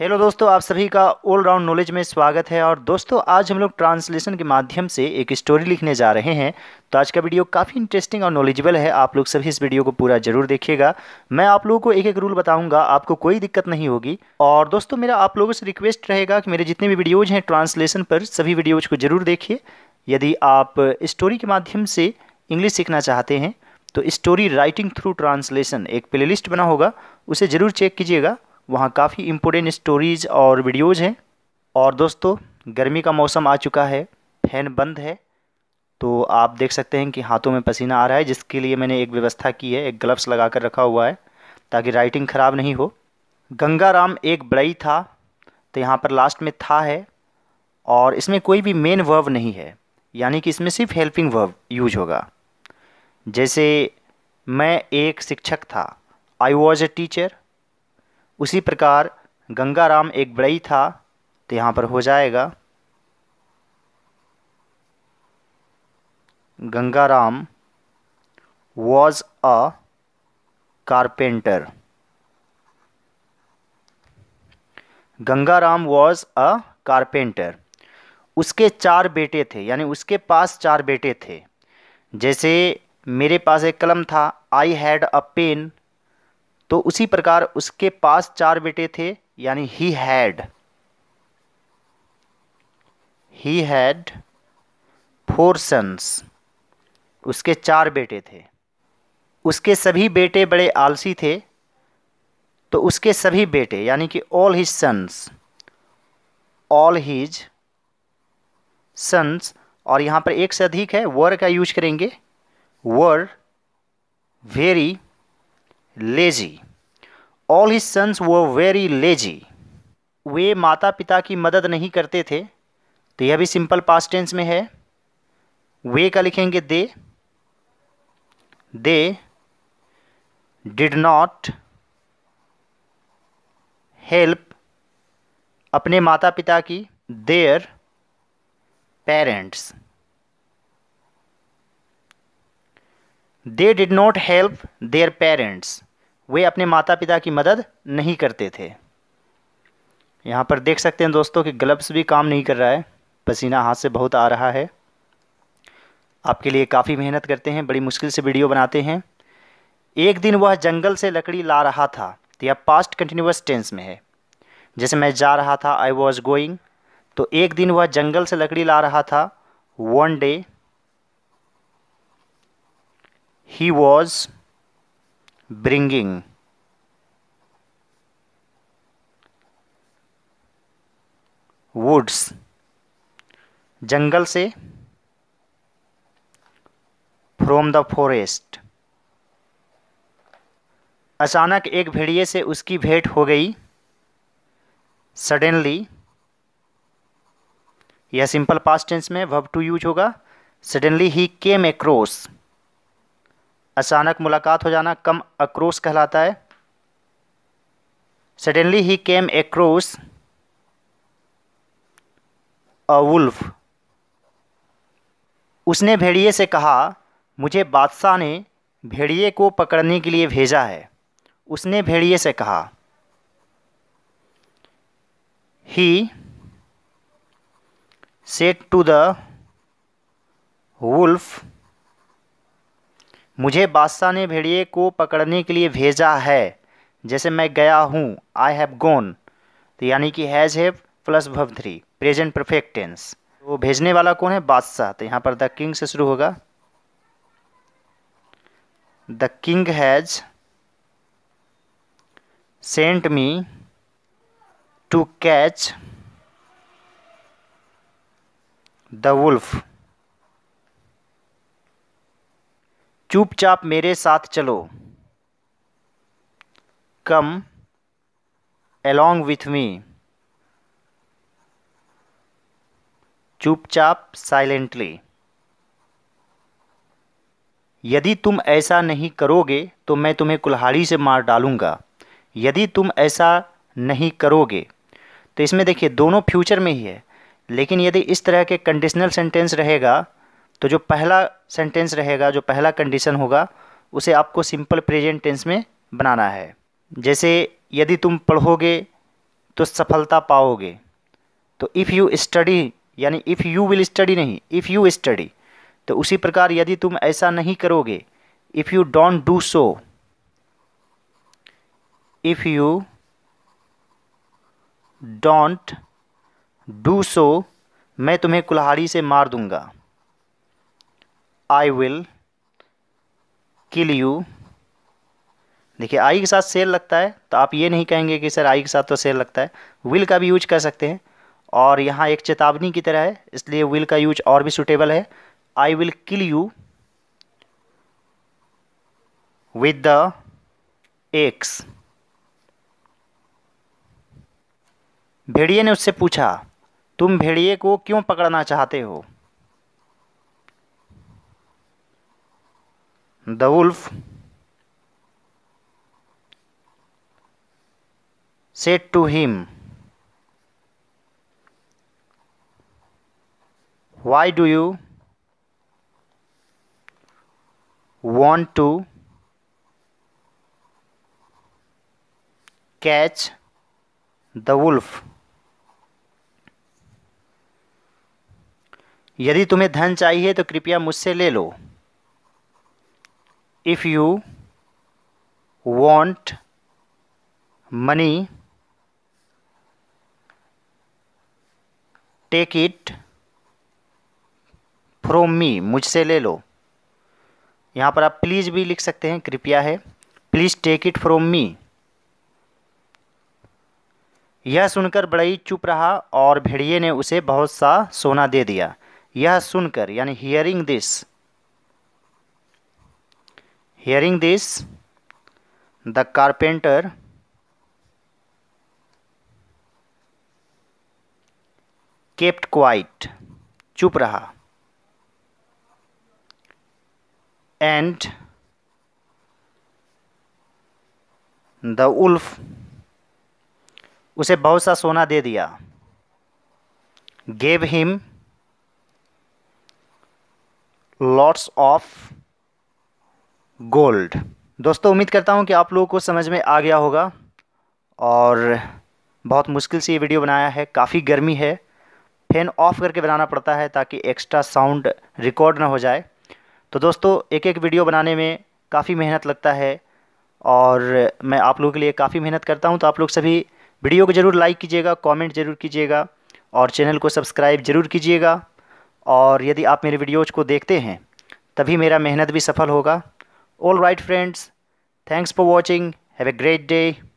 Hello दोस्तों आप सभी का ऑल राउंड नॉलेज में स्वागत है और दोस्तों आज हम लोग ट्रांसलेशन के माध्यम से एक स्टोरी लिखने जा रहे हैं तो आज का वीडियो काफ़ी इंटरेस्टिंग और नॉलेजेबल है आप लोग सभी इस वीडियो को पूरा जरूर देखिएगा मैं आप लोगों को एक एक रूल बताऊंगा आपको कोई दिक्कत नहीं होगी और दोस्तों मेरा आप लोगों से रिक्वेस्ट रहेगा कि मेरे जितने भी वीडियोज़ हैं ट्रांसलेशन पर सभी वीडियोज़ को जरूर देखिए यदि आप स्टोरी के माध्यम से इंग्लिश सीखना चाहते हैं तो स्टोरी राइटिंग थ्रू ट्रांसलेशन एक प्लेलिस्ट बना होगा उसे ज़रूर चेक कीजिएगा वहाँ काफ़ी इम्पोर्टेंट स्टोरीज और वीडियोज़ हैं और दोस्तों गर्मी का मौसम आ चुका है फैन बंद है तो आप देख सकते हैं कि हाथों में पसीना आ रहा है जिसके लिए मैंने एक व्यवस्था की है एक ग्लव्स लगा कर रखा हुआ है ताकि राइटिंग ख़राब नहीं हो गंगाराम एक बड़ई था तो यहाँ पर लास्ट में था है और इसमें कोई भी मेन वर्व नहीं है यानी कि इसमें सिर्फ हेल्पिंग वर्ब यूज होगा जैसे मैं एक शिक्षक था आई वॉज ए टीचर उसी प्रकार गंगाराम एक बड़ई था तो यहाँ पर हो जाएगा Gangaram was a carpenter Gangaram was a carpenter उसके चार बेटे थे यानी उसके पास चार बेटे थे जैसे मेरे पास एक कलम था आई हैड अ पेन तो उसी प्रकार उसके पास चार बेटे थे यानी he had he had four sons उसके चार बेटे थे उसके सभी बेटे बड़े आलसी थे तो उसके सभी बेटे यानी कि all his sons all his sons और यहाँ पर एक से अधिक है वर का यूज करेंगे were very lazy all his sons वो वेरी लेजी वे माता पिता की मदद नहीं करते थे तो यह भी सिंपल पास्ट टेंस में है वे का लिखेंगे they they did not help अपने माता पिता की their parents. They did not help their parents वे अपने माता पिता की मदद नहीं करते थे यहाँ पर देख सकते हैं दोस्तों कि ग्लब्स भी काम नहीं कर रहा है पसीना हाथ से बहुत आ रहा है आपके लिए काफ़ी मेहनत करते हैं बड़ी मुश्किल से वीडियो बनाते हैं एक दिन वह जंगल से लकड़ी ला रहा था तो यह पास्ट कंटिन्यूस टेंस में है जैसे मैं जा रहा था आई वॉज गोइंग तो एक दिन वह जंगल से लकड़ी ला रहा था one day he was bringing woods जंगल से फ्रॉम द फॉरेस्ट अचानक एक भेड़िए से उसकी भेंट हो गई सडनली यह सिंपल पास्ट टेंस में वब टू यूज होगा सडनली ही केम एक्रॉस अचानक मुलाकात हो जाना कम अक्रोस कहलाता है suddenly he came across a wolf उसने भेड़िए से कहा मुझे बादशाह ने भेड़िए को पकड़ने के लिए भेजा है उसने भेड़िए से कहा he said to the wolf मुझे बादशाह ने भेड़िए को पकड़ने के लिए भेजा है जैसे मैं गया हूँ आई हैव गोन तो यानी कि has have plus V three present perfect tense वो भेजने वाला कौन है बादशाह तो यहाँ पर द किंग से शुरू होगा the king has sent me to catch the wolf चुपचाप मेरे साथ चलो कम एलोंग विथ मी चुपचाप साइलेंटली यदि तुम ऐसा नहीं करोगे तो मैं तुम्हें कुल्हाड़ी से मार डालूंगा यदि तुम ऐसा नहीं करोगे तो इसमें देखिए दोनों फ्यूचर में ही है लेकिन यदि इस तरह के कंडीशनल सेंटेंस रहेगा तो जो पहला सेंटेंस रहेगा जो पहला कंडीशन होगा उसे आपको सिंपल प्रेजेंट टेंस में बनाना है जैसे यदि तुम पढ़ोगे तो सफलता पाओगे तो इफ़ यू स्टडी यानी इफ़ यू विल स्टडी नहीं इफ़ यू स्टडी तो उसी प्रकार यदि तुम ऐसा नहीं करोगे if you don't do so if you don't do so मैं तुम्हें कुल्हाड़ी से मार दूंगा आई विल किल यू देखिए आई के साथ सेल लगता है तो आप ये नहीं कहेंगे कि सर आई के साथ तो सेल लगता है विल का भी यूज कर सकते हैं और यहाँ एक चेतावनी की तरह है इसलिए विल का यूज और भी सुटेबल है I will kill you with the axe भेड़िए ने उससे पूछा तुम भेड़िए को क्यों पकड़ना चाहते हो the wolf said to him why do you want to catch the wolf यदि तुम्हें धन चाहिए तो कृपया मुझसे ले लो if you want money take it from me मुझसे ले लो यहाँ पर आप प्लीज़ भी लिख सकते हैं कृपया है please take it from me यह सुनकर बड़ई चुप रहा और भेड़िए ने उसे बहुत सा सोना दे दिया यह सुनकर यानी hearing this hearing this the carpenter kept quiet चुप रहा एंड द उल्फ उसे बहुत सा सोना दे दिया gave him lots of gold दोस्तों उम्मीद करता हूँ कि आप लोगों को समझ में आ गया होगा और बहुत मुश्किल से ये वीडियो बनाया है काफ़ी गर्मी है फैन ऑफ करके बनाना पड़ता है ताकि एक्स्ट्रा साउंड रिकॉर्ड ना हो जाए तो दोस्तों एक एक वीडियो बनाने में काफ़ी मेहनत लगता है और मैं आप लोगों के लिए काफ़ी मेहनत करता हूँ तो आप लोग सभी वीडियो को ज़रूर लाइक कीजिएगा कमेंट ज़रूर कीजिएगा और चैनल को सब्सक्राइब ज़रूर कीजिएगा और यदि आप मेरे वीडियोज़ को देखते हैं तभी मेरा मेहनत भी सफल होगा all right friends thanks for watching have a great day